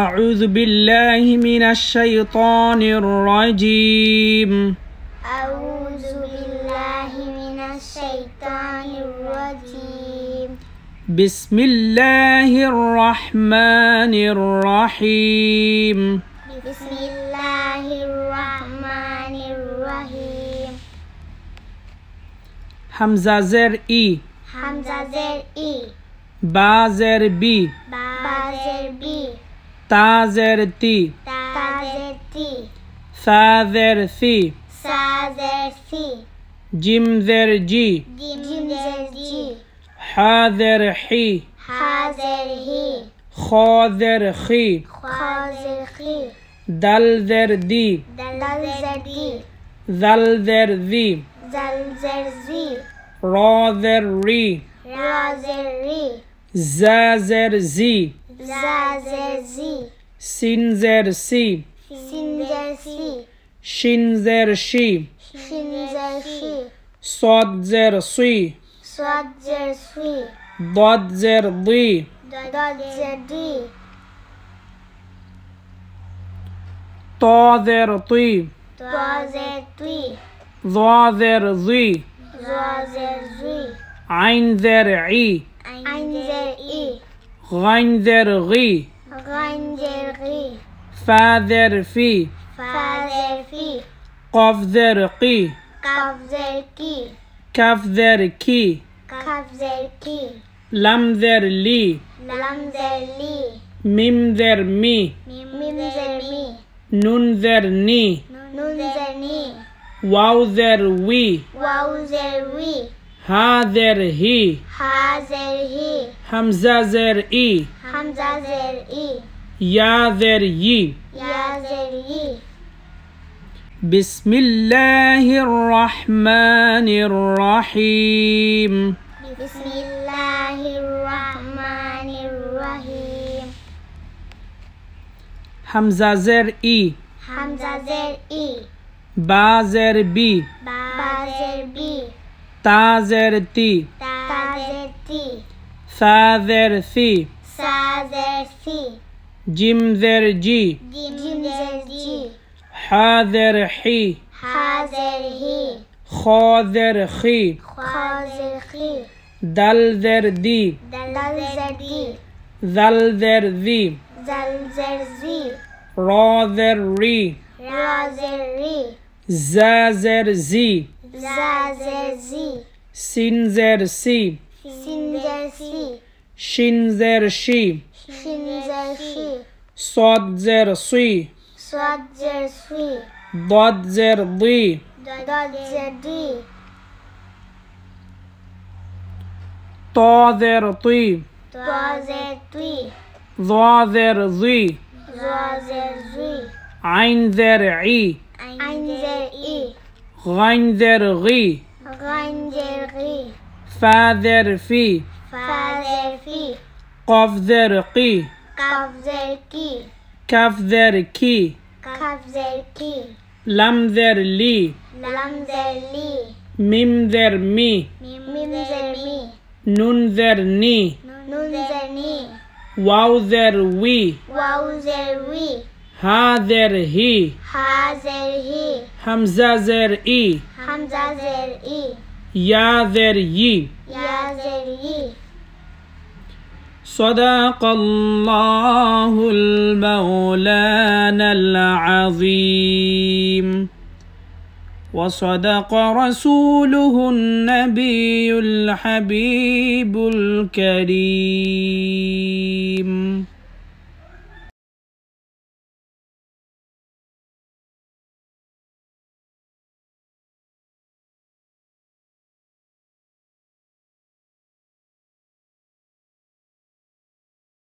أعوذ بالله من الشيطان الرجيم أعوذ بالله من الشيطان الرجيم بسم الله الرحمن الرحيم بسم الله الرحمن الرحيم حمزة زر إي حمزة زر إي با زر بي با تعذرتي تعذرتي ثاذرثي ثاذرثي جيم ذرجي جيم ذرجي حاذر حي حاذر هي خاذر خي خاذر خي دل ذردي دل ذردي ذل ذردي ذل ذردي راذر ري راذر ري زازر زي Zazer Sinzer si. Sinzer si. Shinzer shi. Shinzer shi. Sodzer sui. Sodzer sui. Dodzer di. Dodzer di. Tozer tui. Tozer tui. Z zui. Zozer zui. Ein zer i. غنجرغي غنجرغي فاذرفي فاذرفي قفذرقي قفذرقي كفذركي كفذركي لمذرلي لمذرلي ممذرمي ممذرمي ننذرني ننذرني واوذروي واوذروي هذره هذره همزة زرعي همزة زرعي يا ذري يا ذري بسم الله الرحمن الرحيم بسم الله الرحمن الرحيم همزة زرعي همزة زرعي با زربي با تعذرتي تعذرتي فاذرثي ساذرثي جمذرجي جمذرجي حاذرحي حاذرهي خاذرخي خاذرخي دلذردي دلذردي ذلذرذي ذلذرذي راذري راذري زازرزي Sin Sin Shi. Shi. Zazazi. Sinzersi. Sinzersi. Shinzershi. Shinzershi. Sodzersi. Sodzersi. Dodzerdi. Dodzerdi. Toderti. Toderti. Zoderzi. Zoderzi. Ainzer'i. Ainzer'i. غنجرغي غنجرغي فاذرفي فاذرفي قفذرقي قفذرقي كفذركي كفذركي لمذرلي لمذرلي ممذرمي ممذرمي ننذرني ننذرني واوذروي واوذروي هذره هذره همزة زرعي همزة زرعي يا ذري يا ذري صدق الله المولانا العظيم وصدق رسوله النبي الحبيب الكريم